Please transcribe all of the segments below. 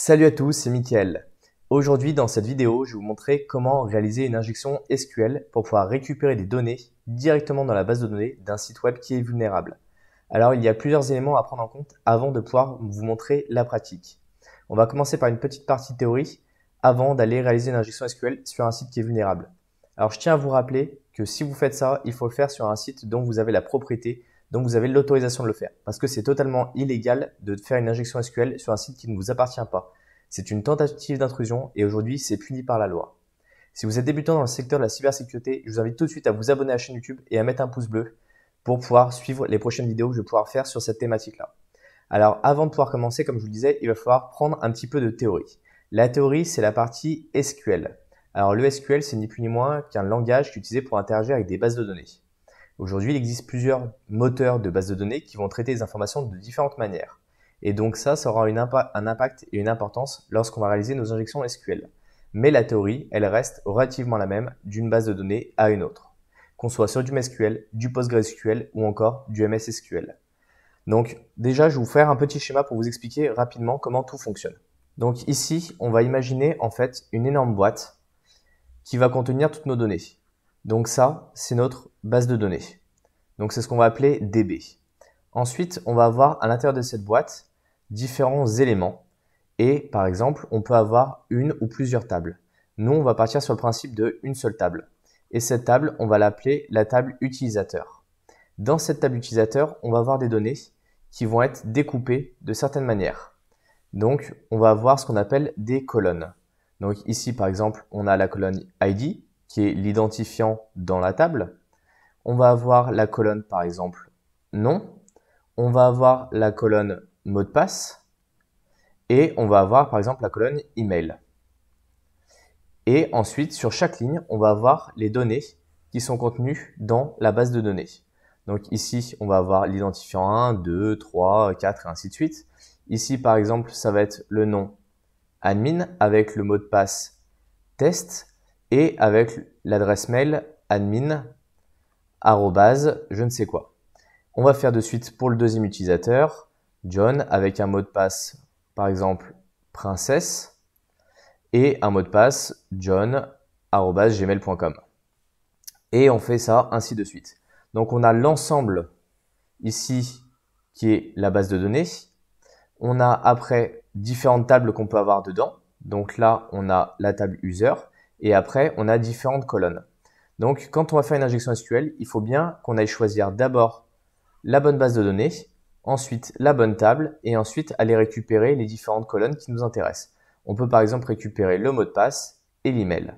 Salut à tous, c'est Mickaël. Aujourd'hui, dans cette vidéo, je vais vous montrer comment réaliser une injection SQL pour pouvoir récupérer des données directement dans la base de données d'un site web qui est vulnérable. Alors, il y a plusieurs éléments à prendre en compte avant de pouvoir vous montrer la pratique. On va commencer par une petite partie théorie avant d'aller réaliser une injection SQL sur un site qui est vulnérable. Alors, je tiens à vous rappeler que si vous faites ça, il faut le faire sur un site dont vous avez la propriété donc vous avez l'autorisation de le faire. Parce que c'est totalement illégal de faire une injection SQL sur un site qui ne vous appartient pas. C'est une tentative d'intrusion et aujourd'hui c'est puni par la loi. Si vous êtes débutant dans le secteur de la cybersécurité, je vous invite tout de suite à vous abonner à la chaîne YouTube et à mettre un pouce bleu pour pouvoir suivre les prochaines vidéos que je vais pouvoir faire sur cette thématique-là. Alors avant de pouvoir commencer, comme je vous le disais, il va falloir prendre un petit peu de théorie. La théorie, c'est la partie SQL. Alors le SQL, c'est ni plus ni moins qu'un langage utilisé pour interagir avec des bases de données. Aujourd'hui, il existe plusieurs moteurs de bases de données qui vont traiter les informations de différentes manières. Et donc ça, ça aura un impact et une importance lorsqu'on va réaliser nos injections SQL. Mais la théorie, elle reste relativement la même d'une base de données à une autre, qu'on soit sur du MSQL, du PostgreSQL ou encore du MSSQL. Donc déjà, je vais vous faire un petit schéma pour vous expliquer rapidement comment tout fonctionne. Donc ici, on va imaginer en fait une énorme boîte qui va contenir toutes nos données. Donc ça, c'est notre base de données. Donc c'est ce qu'on va appeler DB. Ensuite, on va avoir à l'intérieur de cette boîte différents éléments. Et par exemple, on peut avoir une ou plusieurs tables. Nous, on va partir sur le principe de une seule table. Et cette table, on va l'appeler la table utilisateur. Dans cette table utilisateur, on va avoir des données qui vont être découpées de certaines manières. Donc, on va avoir ce qu'on appelle des colonnes. Donc ici, par exemple, on a la colonne ID, qui est l'identifiant dans la table. On va avoir la colonne, par exemple, nom. On va avoir la colonne mot de passe. Et on va avoir, par exemple, la colonne email. Et ensuite, sur chaque ligne, on va avoir les données qui sont contenues dans la base de données. Donc ici, on va avoir l'identifiant 1, 2, 3, 4 et ainsi de suite. Ici, par exemple, ça va être le nom admin avec le mot de passe test et avec l'adresse mail admin je ne sais quoi. On va faire de suite pour le deuxième utilisateur, John, avec un mot de passe, par exemple, princesse, et un mot de passe, john, gmail.com. Et on fait ça ainsi de suite. Donc on a l'ensemble ici qui est la base de données. On a après différentes tables qu'on peut avoir dedans. Donc là, on a la table user et après, on a différentes colonnes. Donc, quand on va faire une injection SQL, il faut bien qu'on aille choisir d'abord la bonne base de données, ensuite la bonne table, et ensuite aller récupérer les différentes colonnes qui nous intéressent. On peut par exemple récupérer le mot de passe et l'email.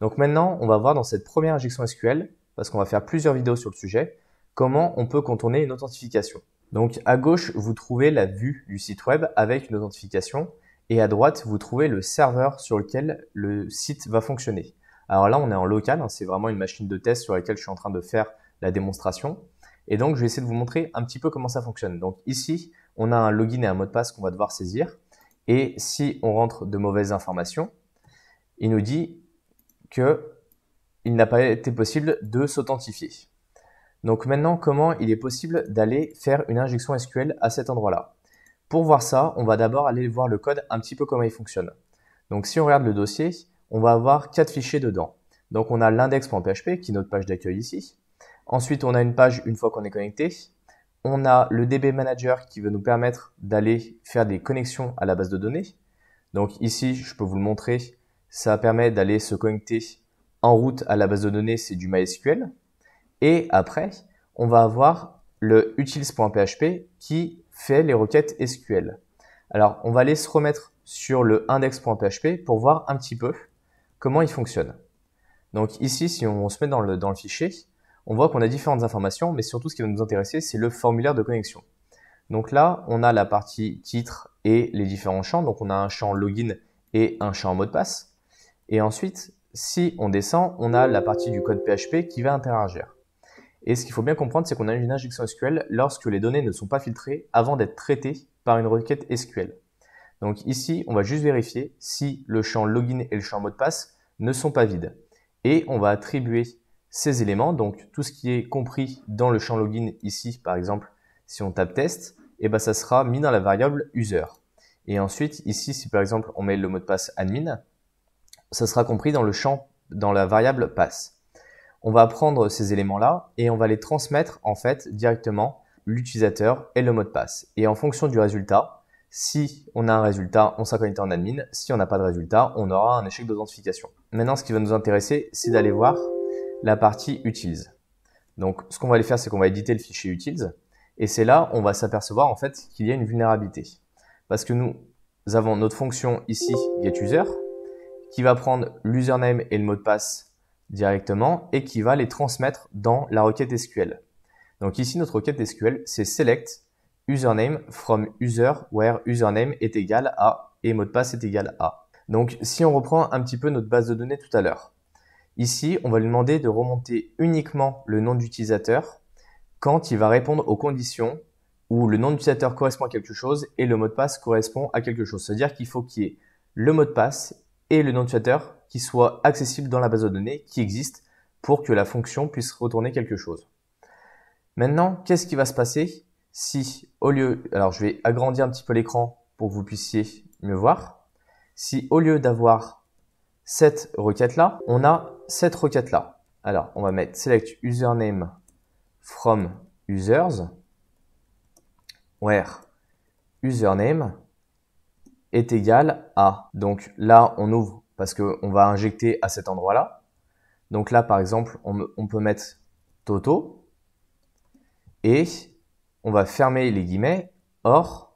Donc maintenant, on va voir dans cette première injection SQL, parce qu'on va faire plusieurs vidéos sur le sujet, comment on peut contourner une authentification. Donc à gauche, vous trouvez la vue du site web avec une authentification et à droite, vous trouvez le serveur sur lequel le site va fonctionner. Alors là, on est en local, hein, c'est vraiment une machine de test sur laquelle je suis en train de faire la démonstration. Et donc, je vais essayer de vous montrer un petit peu comment ça fonctionne. Donc ici, on a un login et un mot de passe qu'on va devoir saisir. Et si on rentre de mauvaises informations, il nous dit que il n'a pas été possible de s'authentifier. Donc maintenant, comment il est possible d'aller faire une injection SQL à cet endroit-là pour voir ça, on va d'abord aller voir le code un petit peu comment il fonctionne. Donc si on regarde le dossier, on va avoir quatre fichiers dedans. Donc on a l'index.php qui est notre page d'accueil ici. Ensuite, on a une page une fois qu'on est connecté. On a le DB Manager qui va nous permettre d'aller faire des connexions à la base de données. Donc ici, je peux vous le montrer, ça permet d'aller se connecter en route à la base de données, c'est du MySQL. Et après, on va avoir le utils.php qui fait les requêtes SQL. Alors, on va aller se remettre sur le index.php pour voir un petit peu comment il fonctionne. Donc ici, si on se met dans le, dans le fichier, on voit qu'on a différentes informations, mais surtout ce qui va nous intéresser, c'est le formulaire de connexion. Donc là, on a la partie titre et les différents champs. Donc on a un champ login et un champ mot de passe. Et ensuite, si on descend, on a la partie du code PHP qui va interagir. Et ce qu'il faut bien comprendre, c'est qu'on a une injection SQL lorsque les données ne sont pas filtrées avant d'être traitées par une requête SQL. Donc ici, on va juste vérifier si le champ login et le champ mot de passe ne sont pas vides. Et on va attribuer ces éléments, donc tout ce qui est compris dans le champ login ici, par exemple, si on tape test, et eh ben ça sera mis dans la variable user. Et ensuite, ici, si par exemple on met le mot de passe admin, ça sera compris dans le champ, dans la variable pass on va prendre ces éléments-là et on va les transmettre en fait directement l'utilisateur et le mot de passe. Et en fonction du résultat, si on a un résultat, on sera connecté en admin. Si on n'a pas de résultat, on aura un échec d'authentification. Maintenant, ce qui va nous intéresser, c'est d'aller voir la partie Utils. Donc, ce qu'on va aller faire, c'est qu'on va éditer le fichier Utils. Et c'est là, on va s'apercevoir en fait qu'il y a une vulnérabilité. Parce que nous avons notre fonction ici, getUser, qui va prendre l'username et le mot de passe directement et qui va les transmettre dans la requête SQL. Donc ici, notre requête SQL, c'est select username from user where username est égal à et mot de passe est égal à. Donc si on reprend un petit peu notre base de données tout à l'heure, ici, on va lui demander de remonter uniquement le nom d'utilisateur quand il va répondre aux conditions où le nom d'utilisateur correspond à quelque chose et le mot de passe correspond à quelque chose. C'est-à-dire qu'il faut qu'il y ait le mot de passe et le nom de chatter qui soit accessible dans la base de données qui existe pour que la fonction puisse retourner quelque chose. Maintenant, qu'est-ce qui va se passer si au lieu, alors je vais agrandir un petit peu l'écran pour que vous puissiez mieux voir, si au lieu d'avoir cette requête là, on a cette requête là. Alors on va mettre select username from users where username est égal à. Donc là, on ouvre parce qu'on va injecter à cet endroit-là. Donc là, par exemple, on, peut mettre Toto et on va fermer les guillemets or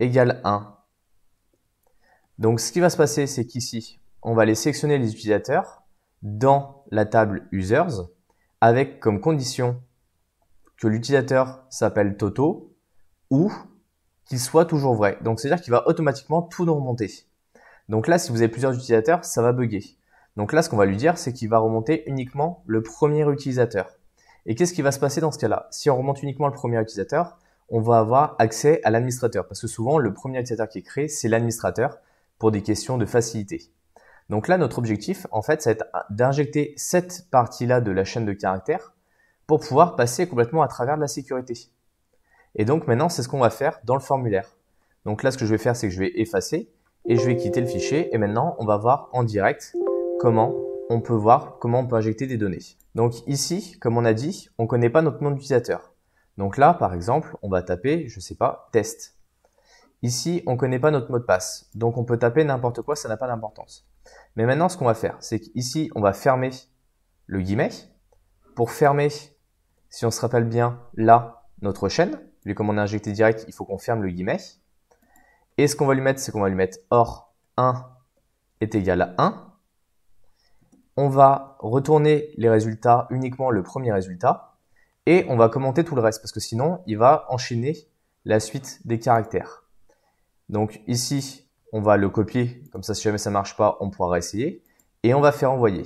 égal 1. Donc ce qui va se passer, c'est qu'ici, on va aller sélectionner les utilisateurs dans la table users avec comme condition que l'utilisateur s'appelle Toto ou soit toujours vrai. Donc c'est-à-dire qu'il va automatiquement tout nous remonter. Donc là, si vous avez plusieurs utilisateurs, ça va bugger. Donc là, ce qu'on va lui dire, c'est qu'il va remonter uniquement le premier utilisateur. Et qu'est-ce qui va se passer dans ce cas-là Si on remonte uniquement le premier utilisateur, on va avoir accès à l'administrateur. Parce que souvent, le premier utilisateur qui est créé, c'est l'administrateur pour des questions de facilité. Donc là, notre objectif, en fait, c'est être d'injecter cette partie-là de la chaîne de caractères pour pouvoir passer complètement à travers de la sécurité. Et donc maintenant, c'est ce qu'on va faire dans le formulaire. Donc là, ce que je vais faire, c'est que je vais effacer et je vais quitter le fichier. Et maintenant, on va voir en direct comment on peut voir comment on peut injecter des données. Donc ici, comme on a dit, on ne connaît pas notre nom d'utilisateur. Donc là, par exemple, on va taper, je ne sais pas, test. Ici, on ne connaît pas notre mot de passe. Donc on peut taper n'importe quoi, ça n'a pas d'importance. Mais maintenant, ce qu'on va faire, c'est qu'ici, on va fermer le guillemet. Pour fermer, si on se rappelle bien, là, notre chaîne comme on a injecté direct, il faut qu'on ferme le guillemet. Et ce qu'on va lui mettre, c'est qu'on va lui mettre or 1 est égal à 1. On va retourner les résultats, uniquement le premier résultat, et on va commenter tout le reste, parce que sinon, il va enchaîner la suite des caractères. Donc ici, on va le copier, comme ça si jamais ça ne marche pas, on pourra essayer, et on va faire envoyer.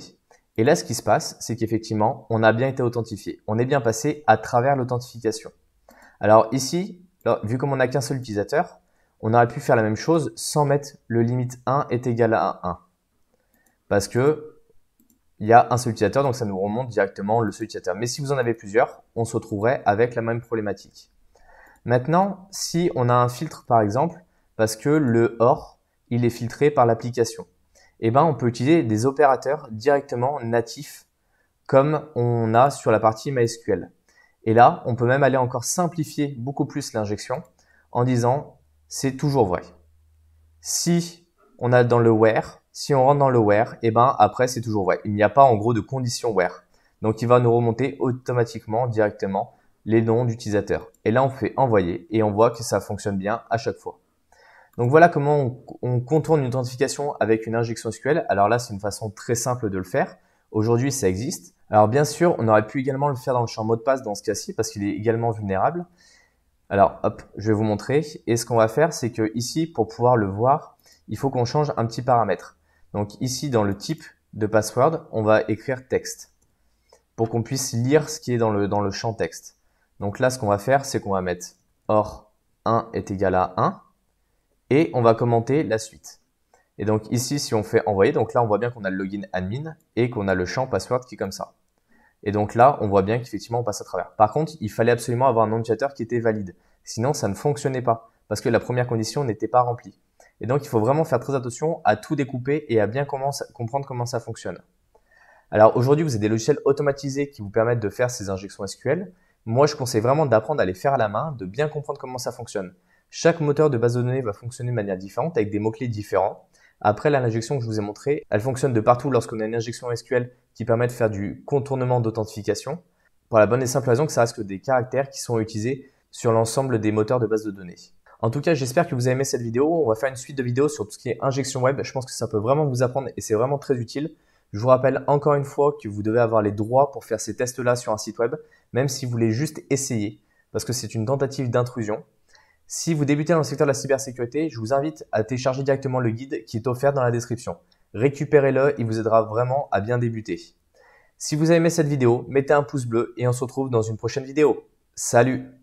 Et là, ce qui se passe, c'est qu'effectivement, on a bien été authentifié. On est bien passé à travers l'authentification. Alors ici, vu comme on n'a qu'un seul utilisateur, on aurait pu faire la même chose sans mettre le limite 1 est égal à 1. Parce que il y a un seul utilisateur, donc ça nous remonte directement le seul utilisateur. Mais si vous en avez plusieurs, on se retrouverait avec la même problématique. Maintenant, si on a un filtre par exemple, parce que le OR, il est filtré par l'application, eh ben, on peut utiliser des opérateurs directement natifs comme on a sur la partie MySQL. Et là, on peut même aller encore simplifier beaucoup plus l'injection en disant c'est toujours vrai. Si on a dans le where, si on rentre dans le where, et eh ben après c'est toujours vrai. Il n'y a pas en gros de condition where. Donc il va nous remonter automatiquement directement les noms d'utilisateurs. Et là on fait envoyer et on voit que ça fonctionne bien à chaque fois. Donc voilà comment on, on contourne une authentification avec une injection SQL. Alors là c'est une façon très simple de le faire. Aujourd'hui, ça existe. Alors bien sûr, on aurait pu également le faire dans le champ mot de passe dans ce cas-ci parce qu'il est également vulnérable. Alors hop, je vais vous montrer. Et ce qu'on va faire, c'est que ici, pour pouvoir le voir, il faut qu'on change un petit paramètre. Donc ici, dans le type de password, on va écrire texte pour qu'on puisse lire ce qui est dans le, dans le champ texte. Donc là, ce qu'on va faire, c'est qu'on va mettre or 1 est égal à 1 et on va commenter la suite. Et donc ici, si on fait envoyer, donc là, on voit bien qu'on a le login admin et qu'on a le champ password qui est comme ça. Et donc là, on voit bien qu'effectivement, on passe à travers. Par contre, il fallait absolument avoir un nom d'utilisateur qui était valide. Sinon, ça ne fonctionnait pas parce que la première condition n'était pas remplie. Et donc, il faut vraiment faire très attention à tout découper et à bien comprendre comment ça fonctionne. Alors aujourd'hui, vous avez des logiciels automatisés qui vous permettent de faire ces injections SQL. Moi, je conseille vraiment d'apprendre à les faire à la main, de bien comprendre comment ça fonctionne. Chaque moteur de base de données va fonctionner de manière différente, avec des mots-clés différents. Après, l'injection que je vous ai montrée, elle fonctionne de partout lorsqu'on a une injection SQL qui permet de faire du contournement d'authentification, pour la bonne et simple raison que ça reste que des caractères qui sont utilisés sur l'ensemble des moteurs de base de données. En tout cas, j'espère que vous avez aimé cette vidéo. On va faire une suite de vidéos sur tout ce qui est injection web. Je pense que ça peut vraiment vous apprendre et c'est vraiment très utile. Je vous rappelle encore une fois que vous devez avoir les droits pour faire ces tests-là sur un site web, même si vous voulez juste essayer, parce que c'est une tentative d'intrusion. Si vous débutez dans le secteur de la cybersécurité, je vous invite à télécharger directement le guide qui est offert dans la description. Récupérez-le, il vous aidera vraiment à bien débuter. Si vous avez aimé cette vidéo, mettez un pouce bleu et on se retrouve dans une prochaine vidéo. Salut